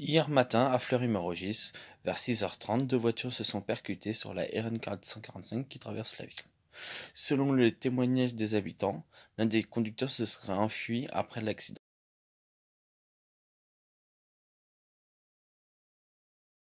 Hier matin, à fleury morogis vers 6h30, deux voitures se sont percutées sur la RN 445 qui traverse la ville. Selon le témoignage des habitants, l'un des conducteurs se serait enfui après l'accident.